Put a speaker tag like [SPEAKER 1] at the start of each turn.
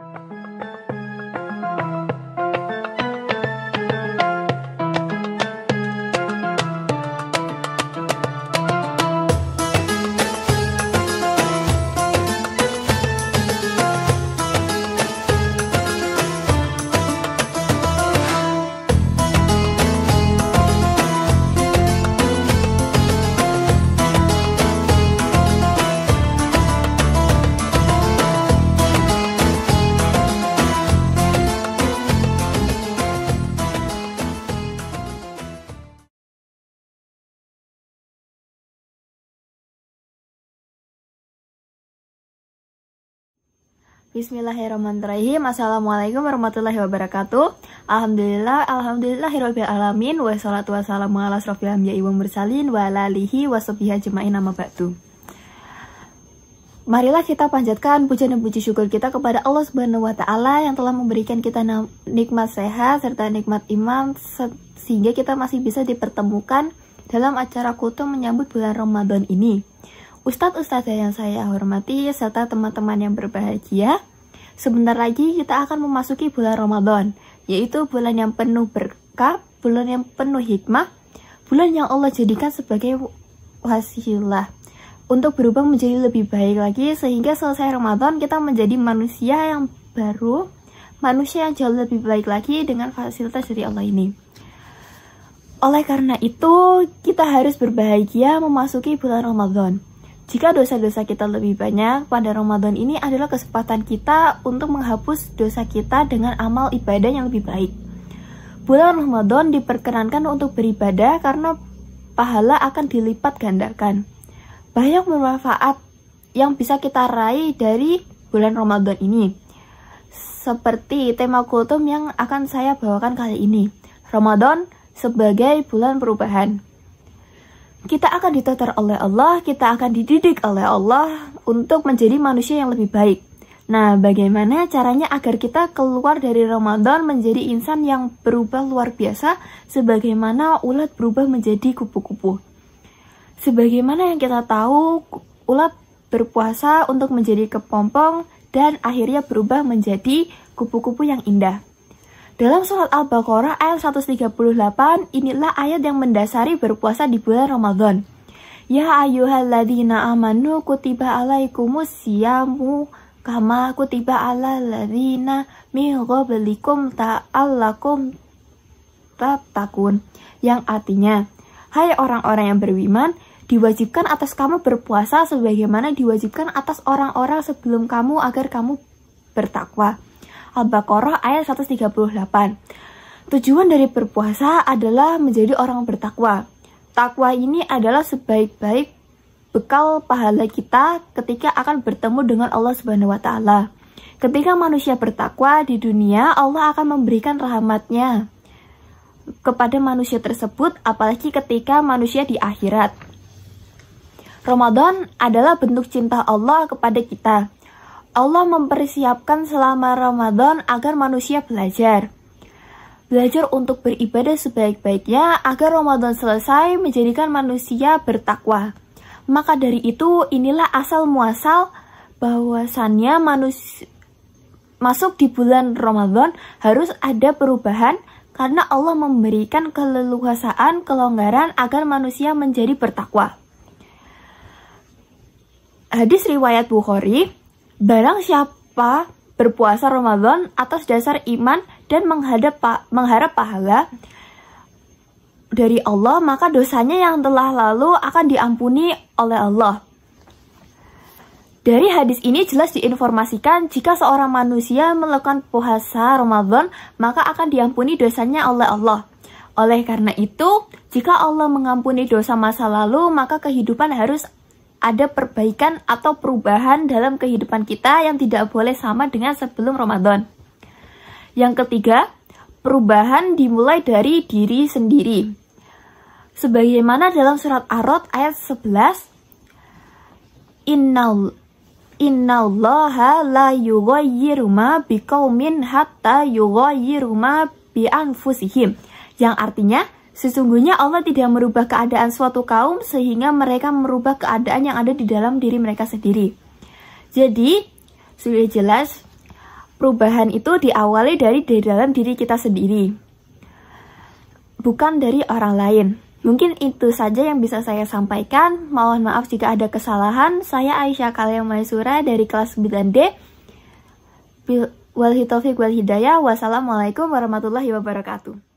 [SPEAKER 1] Thank you. Bismillahirrahmanirrahim Assalamualaikum warahmatullahi wabarakatuh Alhamdulillah alhamdulillah, hirobil alamin Wassalatu wassalamu ala srofi hamdiya Ibu mursalin Wa lihi wa jemain nama batu. Marilah kita panjatkan puja dan puji syukur kita kepada Allah Subhanahu wa taala yang telah memberikan kita nikmat sehat serta nikmat iman sehingga kita masih bisa dipertemukan dalam acara kutu menyambut bulan Ramadan ini. Ustadz-ustadzah yang saya hormati serta teman-teman yang berbahagia. Sebentar lagi kita akan memasuki bulan Ramadan, yaitu bulan yang penuh berkah, bulan yang penuh hikmah, bulan yang Allah jadikan sebagai wasilah untuk berubah menjadi lebih baik lagi sehingga selesai Ramadan kita menjadi manusia yang baru, manusia yang jauh lebih baik lagi dengan fasilitas dari Allah ini. Oleh karena itu, kita harus berbahagia memasuki bulan Ramadan. Jika dosa-dosa kita lebih banyak, pada Ramadan ini adalah kesempatan kita untuk menghapus dosa kita dengan amal ibadah yang lebih baik. Bulan Ramadan diperkenankan untuk beribadah karena pahala akan dilipat gandakan. Banyak bermanfaat yang bisa kita raih dari bulan Ramadan ini. Seperti tema kultum yang akan saya bawakan kali ini. Ramadan sebagai bulan perubahan kita akan ditatar oleh Allah, kita akan dididik oleh Allah untuk menjadi manusia yang lebih baik. Nah, bagaimana caranya agar kita keluar dari Ramadan menjadi insan yang berubah luar biasa sebagaimana ulat berubah menjadi kupu-kupu? Sebagaimana yang kita tahu, ulat berpuasa untuk menjadi kepompong dan akhirnya berubah menjadi kupu-kupu yang indah. Dalam surat Al-Baqarah ayat 138, inilah ayat yang mendasari berpuasa di bulan Ramadan. Ya ayyuhalladzina amanu kutiba alaikumus siyamu kama kutiba ala ladzina min qablikum ta'allakum tatakun yang artinya hai orang-orang yang beriman diwajibkan atas kamu berpuasa sebagaimana diwajibkan atas orang-orang sebelum kamu agar kamu bertakwa. Al-Baqarah ayat 138. Tujuan dari berpuasa adalah menjadi orang bertakwa. Takwa ini adalah sebaik-baik bekal pahala kita ketika akan bertemu dengan Allah Subhanahu wa taala. Ketika manusia bertakwa di dunia, Allah akan memberikan rahmatnya kepada manusia tersebut, apalagi ketika manusia di akhirat. Ramadan adalah bentuk cinta Allah kepada kita. Allah mempersiapkan selama Ramadan agar manusia belajar. Belajar untuk beribadah sebaik-baiknya agar Ramadan selesai menjadikan manusia bertakwa. Maka dari itu inilah asal muasal bahwasannya manusia masuk di bulan Ramadan harus ada perubahan karena Allah memberikan keleluasaan, kelonggaran agar manusia menjadi bertakwa. Hadis riwayat Bukhari Barang siapa berpuasa Ramadan atas dasar iman dan menghadap mengharap pahala dari Allah, maka dosanya yang telah lalu akan diampuni oleh Allah. Dari hadis ini jelas diinformasikan jika seorang manusia melakukan puasa Ramadan, maka akan diampuni dosanya oleh Allah. Oleh karena itu, jika Allah mengampuni dosa masa lalu, maka kehidupan harus ada perbaikan atau perubahan dalam kehidupan kita yang tidak boleh sama dengan sebelum Ramadan. Yang ketiga, perubahan dimulai dari diri sendiri. Sebagaimana dalam surat Ar-Rod ayat 11, Innal Allah la yughayyiru ma biqaumin hatta yughayyiru ma bi anfusihim. Yang artinya, Sesungguhnya Allah tidak merubah keadaan suatu kaum sehingga mereka merubah keadaan yang ada di dalam diri mereka sendiri. Jadi, sudah jelas perubahan itu diawali dari di dalam diri kita sendiri. Bukan dari orang lain. Mungkin itu saja yang bisa saya sampaikan. Mohon maaf jika ada kesalahan. Saya Aisyah Kalia Maisura dari kelas 9D. Wal hitafiq wal hidayah. Wassalamualaikum warahmatullahi wabarakatuh.